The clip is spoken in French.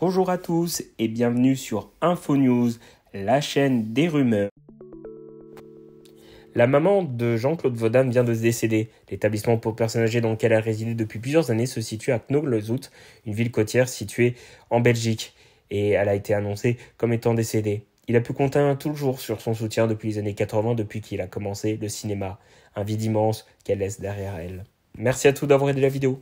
Bonjour à tous et bienvenue sur InfoNews, la chaîne des rumeurs. La maman de Jean-Claude vaudin vient de se décéder. L'établissement pour personnes âgées dans lequel elle a résidé depuis plusieurs années se situe à knokke le une ville côtière située en Belgique, et elle a été annoncée comme étant décédée. Il a pu compter un tout jour sur son soutien depuis les années 80, depuis qu'il a commencé le cinéma. Un vide immense qu'elle laisse derrière elle. Merci à tous d'avoir aidé la vidéo.